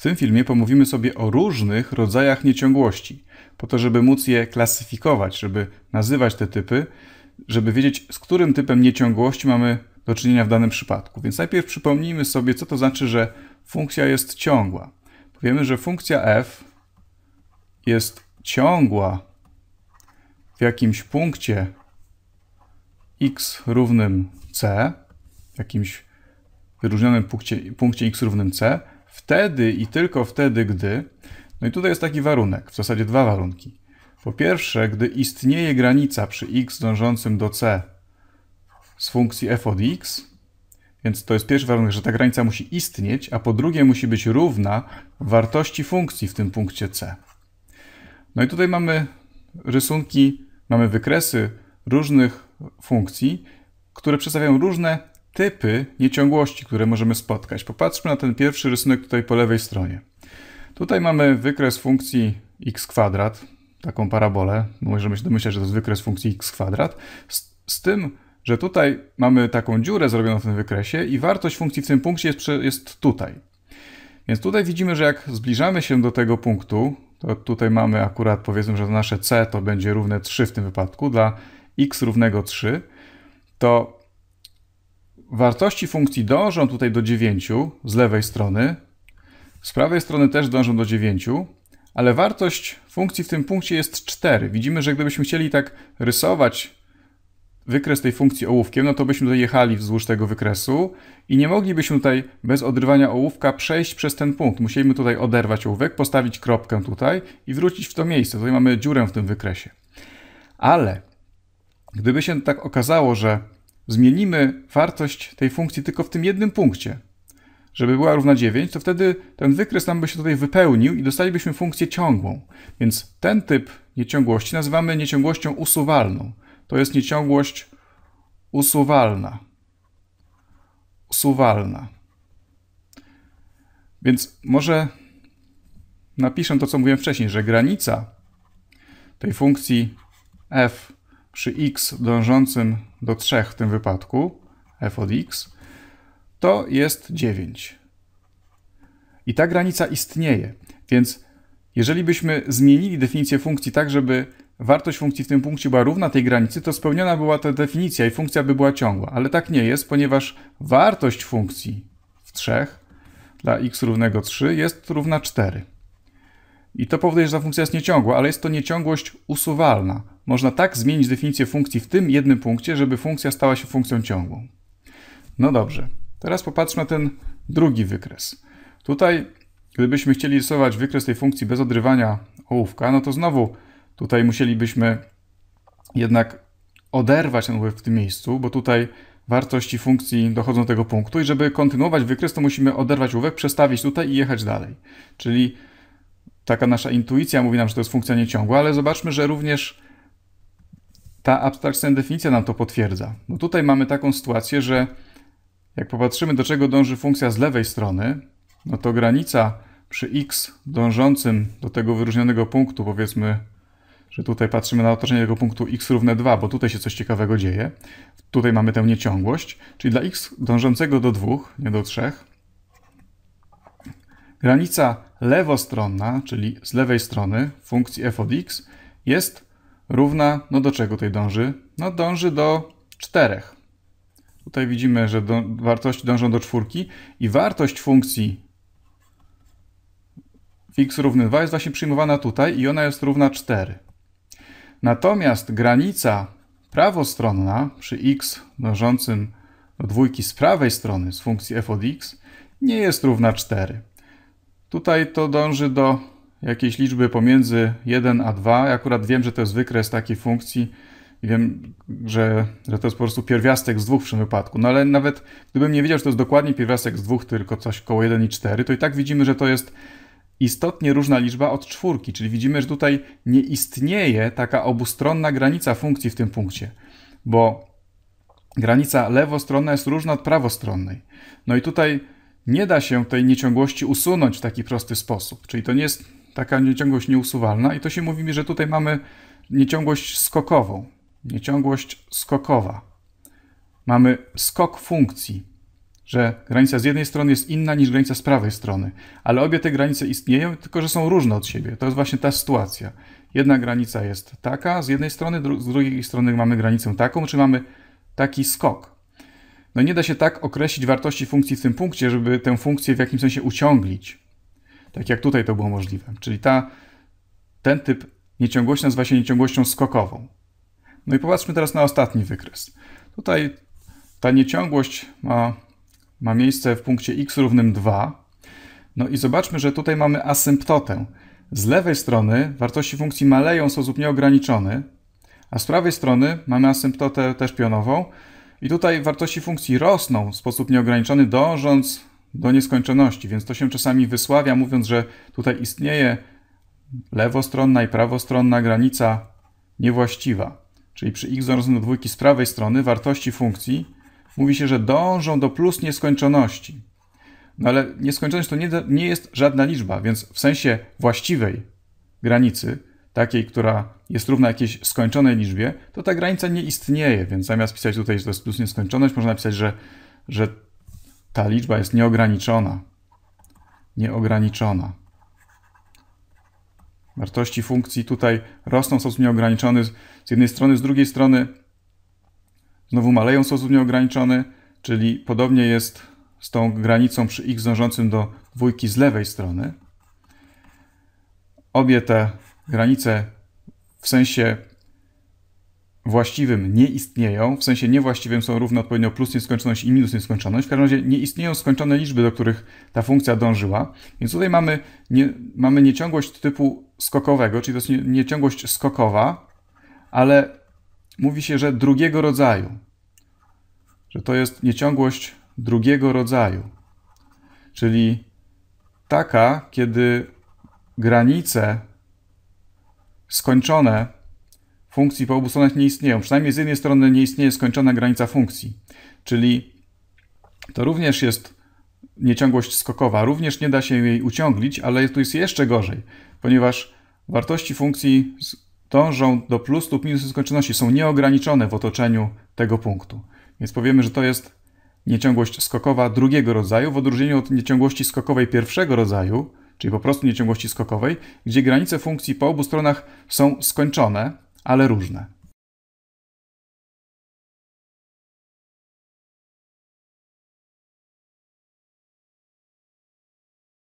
W tym filmie pomówimy sobie o różnych rodzajach nieciągłości, po to, żeby móc je klasyfikować, żeby nazywać te typy, żeby wiedzieć, z którym typem nieciągłości mamy do czynienia w danym przypadku. Więc najpierw przypomnijmy sobie, co to znaczy, że funkcja jest ciągła. Powiemy, że funkcja f jest ciągła w jakimś punkcie x równym c, w jakimś wyróżnionym punkcie, punkcie x równym c, wtedy i tylko wtedy, gdy. No i tutaj jest taki warunek, w zasadzie dwa warunki. Po pierwsze, gdy istnieje granica przy x dążącym do c z funkcji f od x, więc to jest pierwszy warunek, że ta granica musi istnieć, a po drugie musi być równa wartości funkcji w tym punkcie c. No i tutaj mamy rysunki, mamy wykresy różnych funkcji, które przedstawiają różne typy nieciągłości, które możemy spotkać. Popatrzmy na ten pierwszy rysunek tutaj po lewej stronie. Tutaj mamy wykres funkcji x kwadrat, taką parabolę. Możemy się domyślać, że to jest wykres funkcji x kwadrat. Z, z tym, że tutaj mamy taką dziurę zrobioną w tym wykresie i wartość funkcji w tym punkcie jest, jest tutaj. Więc tutaj widzimy, że jak zbliżamy się do tego punktu, to tutaj mamy akurat powiedzmy, że nasze c to będzie równe 3 w tym wypadku dla x równego 3, to Wartości funkcji dążą tutaj do 9 z lewej strony, z prawej strony też dążą do 9, ale wartość funkcji w tym punkcie jest 4. Widzimy, że gdybyśmy chcieli tak rysować wykres tej funkcji ołówkiem, no to byśmy tutaj jechali wzdłuż tego wykresu i nie moglibyśmy tutaj bez odrywania ołówka przejść przez ten punkt. Musielibyśmy tutaj oderwać ołówek, postawić kropkę tutaj i wrócić w to miejsce. Tutaj mamy dziurę w tym wykresie. Ale gdyby się tak okazało, że zmienimy wartość tej funkcji tylko w tym jednym punkcie, żeby była równa 9, to wtedy ten wykres nam by się tutaj wypełnił i dostalibyśmy funkcję ciągłą. Więc ten typ nieciągłości nazywamy nieciągłością usuwalną. To jest nieciągłość usuwalna. Usuwalna. Więc może napiszę to, co mówiłem wcześniej, że granica tej funkcji f przy x dążącym do 3 w tym wypadku, f od x, to jest 9. I ta granica istnieje, więc jeżeli byśmy zmienili definicję funkcji tak, żeby wartość funkcji w tym punkcie była równa tej granicy, to spełniona była ta definicja i funkcja by była ciągła. Ale tak nie jest, ponieważ wartość funkcji w 3 dla x równego 3 jest równa 4. I to powoduje, że ta funkcja jest nieciągła, ale jest to nieciągłość usuwalna. Można tak zmienić definicję funkcji w tym jednym punkcie, żeby funkcja stała się funkcją ciągłą. No dobrze, teraz popatrzmy na ten drugi wykres. Tutaj, gdybyśmy chcieli rysować wykres tej funkcji bez odrywania ołówka, no to znowu tutaj musielibyśmy jednak oderwać ten ołówek w tym miejscu, bo tutaj wartości funkcji dochodzą do tego punktu i żeby kontynuować wykres, to musimy oderwać ołówek, przestawić tutaj i jechać dalej. Czyli taka nasza intuicja mówi nam, że to jest funkcja nieciągła, ale zobaczmy, że również ta abstrakcyjna definicja nam to potwierdza. No tutaj mamy taką sytuację, że jak popatrzymy, do czego dąży funkcja z lewej strony, no to granica przy x dążącym do tego wyróżnionego punktu, powiedzmy, że tutaj patrzymy na otoczenie tego punktu x równe 2, bo tutaj się coś ciekawego dzieje. Tutaj mamy tę nieciągłość, czyli dla x dążącego do 2, nie do 3, granica lewostronna, czyli z lewej strony funkcji f od x, jest równa, no do czego tutaj dąży? No dąży do 4. Tutaj widzimy, że do, wartości dążą do czwórki i wartość funkcji x równy 2 jest właśnie przyjmowana tutaj i ona jest równa 4. Natomiast granica prawostronna przy x dążącym do dwójki z prawej strony z funkcji f od x nie jest równa 4. Tutaj to dąży do jakiejś liczby pomiędzy 1 a 2. Ja akurat wiem, że to jest wykres takiej funkcji i wiem, że, że to jest po prostu pierwiastek z dwóch w tym wypadku. No ale nawet gdybym nie wiedział, że to jest dokładnie pierwiastek z dwóch, tylko coś koło 1 i 4, to i tak widzimy, że to jest istotnie różna liczba od czwórki, czyli widzimy, że tutaj nie istnieje taka obustronna granica funkcji w tym punkcie, bo granica lewostronna jest różna od prawostronnej. No i tutaj nie da się tej nieciągłości usunąć w taki prosty sposób, czyli to nie jest taka nieciągłość nieusuwalna i to się mówi mi, że tutaj mamy nieciągłość skokową, nieciągłość skokowa. Mamy skok funkcji, że granica z jednej strony jest inna niż granica z prawej strony, ale obie te granice istnieją, tylko że są różne od siebie. To jest właśnie ta sytuacja. Jedna granica jest taka z jednej strony, dru z drugiej strony mamy granicę taką, czy mamy taki skok. No nie da się tak określić wartości funkcji w tym punkcie, żeby tę funkcję w jakimś sensie uciąglić tak jak tutaj to było możliwe. Czyli ta, ten typ nieciągłości nazywa się nieciągłością skokową. No i popatrzmy teraz na ostatni wykres. Tutaj ta nieciągłość ma, ma miejsce w punkcie x równym 2. No i zobaczmy, że tutaj mamy asymptotę. Z lewej strony wartości funkcji maleją w sposób nieograniczony, a z prawej strony mamy asymptotę też pionową. I tutaj wartości funkcji rosną w sposób nieograniczony, dążąc do nieskończoności, więc to się czasami wysławia, mówiąc, że tutaj istnieje lewostronna i prawostronna granica niewłaściwa. Czyli przy x zarówno do dwójki z prawej strony wartości funkcji mówi się, że dążą do plus nieskończoności. No ale nieskończoność to nie, nie jest żadna liczba, więc w sensie właściwej granicy, takiej, która jest równa jakiejś skończonej liczbie, to ta granica nie istnieje, więc zamiast pisać tutaj, że to jest plus nieskończoność, można napisać, że, że ta liczba jest nieograniczona. Nieograniczona. Wartości funkcji tutaj rosną w sposób nieograniczony z jednej strony, z drugiej strony znowu maleją w sposób nieograniczony, czyli podobnie jest z tą granicą przy x dążącym do dwójki z lewej strony. Obie te granice w sensie właściwym nie istnieją, w sensie niewłaściwym są równo odpowiednio plus nieskończoność i minus nieskończoność, w każdym razie nie istnieją skończone liczby, do których ta funkcja dążyła, więc tutaj mamy, nie, mamy nieciągłość typu skokowego, czyli to jest nie, nieciągłość skokowa, ale mówi się, że drugiego rodzaju, że to jest nieciągłość drugiego rodzaju, czyli taka, kiedy granice skończone funkcji po obu stronach nie istnieją. Przynajmniej z jednej strony nie istnieje skończona granica funkcji, czyli to również jest nieciągłość skokowa, również nie da się jej uciąglić, ale tu jest jeszcze gorzej, ponieważ wartości funkcji dążą do plus lub minus skończoności, są nieograniczone w otoczeniu tego punktu. Więc powiemy, że to jest nieciągłość skokowa drugiego rodzaju, w odróżnieniu od nieciągłości skokowej pierwszego rodzaju, czyli po prostu nieciągłości skokowej, gdzie granice funkcji po obu stronach są skończone, ale różne.